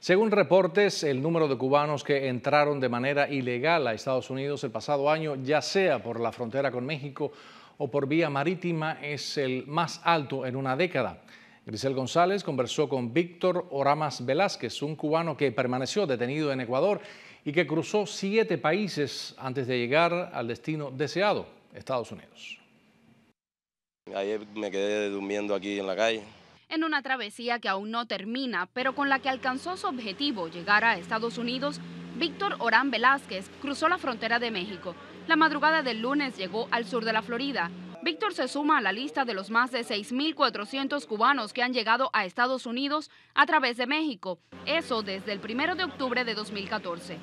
Según reportes, el número de cubanos que entraron de manera ilegal a Estados Unidos el pasado año, ya sea por la frontera con México o por vía marítima, es el más alto en una década. Grisel González conversó con Víctor Oramas Velázquez, un cubano que permaneció detenido en Ecuador y que cruzó siete países antes de llegar al destino deseado, Estados Unidos. Ayer me quedé durmiendo aquí en la calle en una travesía que aún no termina, pero con la que alcanzó su objetivo, llegar a Estados Unidos, Víctor Orán Velázquez cruzó la frontera de México. La madrugada del lunes llegó al sur de la Florida. Víctor se suma a la lista de los más de 6.400 cubanos que han llegado a Estados Unidos a través de México, eso desde el 1 de octubre de 2014.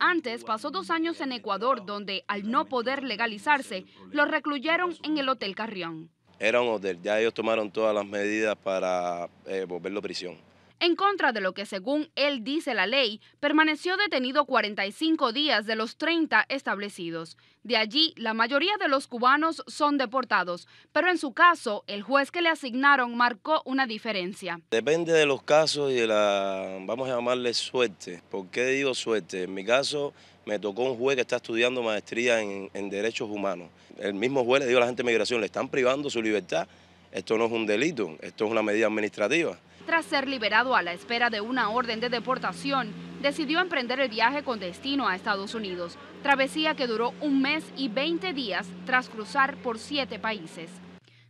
Antes pasó dos años en Ecuador, donde al no poder legalizarse, lo recluyeron en el Hotel Carrión era un hotel. Ya ellos tomaron todas las medidas para eh, volverlo a prisión en contra de lo que según él dice la ley, permaneció detenido 45 días de los 30 establecidos. De allí, la mayoría de los cubanos son deportados, pero en su caso, el juez que le asignaron marcó una diferencia. Depende de los casos y de la, vamos a llamarle suerte. ¿Por qué digo suerte? En mi caso, me tocó un juez que está estudiando maestría en, derechos humanos. El mismo juez le dijo a la gente de migración, le están privando su libertad esto no es un delito, esto es una medida administrativa. Tras ser liberado a la espera de una orden de deportación, decidió emprender el viaje con destino a Estados Unidos, travesía que duró un mes y 20 días tras cruzar por siete países.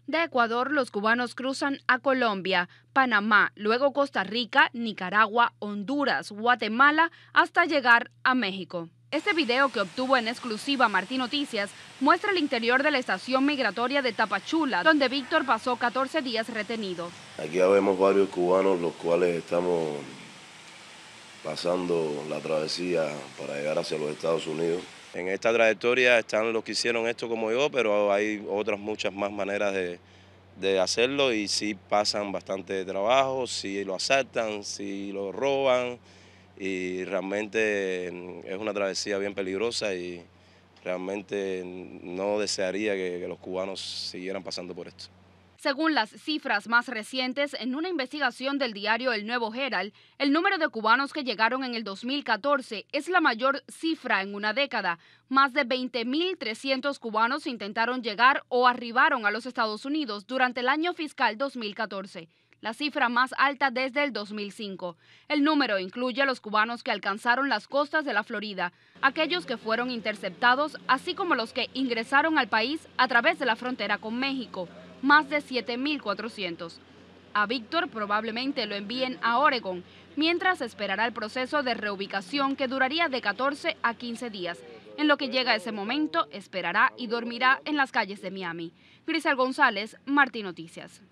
De Ecuador, los cubanos cruzan a Colombia, Panamá, luego Costa Rica, Nicaragua, Honduras, Guatemala, hasta llegar a México. Este video que obtuvo en exclusiva Martín Noticias muestra el interior de la estación migratoria de Tapachula, donde Víctor pasó 14 días retenido. Aquí vemos varios cubanos los cuales estamos pasando la travesía para llegar hacia los Estados Unidos. En esta trayectoria están los que hicieron esto como yo, pero hay otras muchas más maneras de, hacerlo y sí pasan bastante trabajo, si lo asaltan, si lo roban, y realmente mm, es una travesía bien peligrosa y realmente mm, no desearía que, los cubanos siguieran pasando por esto. Según las cifras más recientes, en una investigación del diario El Nuevo Herald, el número de cubanos que llegaron en el 2014 es la mayor cifra en una década. Más de 20.300 cubanos intentaron llegar o arribaron a los Estados Unidos durante el año fiscal 2014 la cifra más alta desde el 2005. El número incluye a los cubanos que alcanzaron las costas de la Florida, aquellos que fueron interceptados, así como los que ingresaron al país a través de la frontera con México más de 7.400. A Víctor probablemente lo envíen a Oregon, mientras esperará el proceso de reubicación que duraría de 14 a 15 días. En lo que llega ese momento, esperará y dormirá en las calles de Miami. Grisel González, Martín Noticias.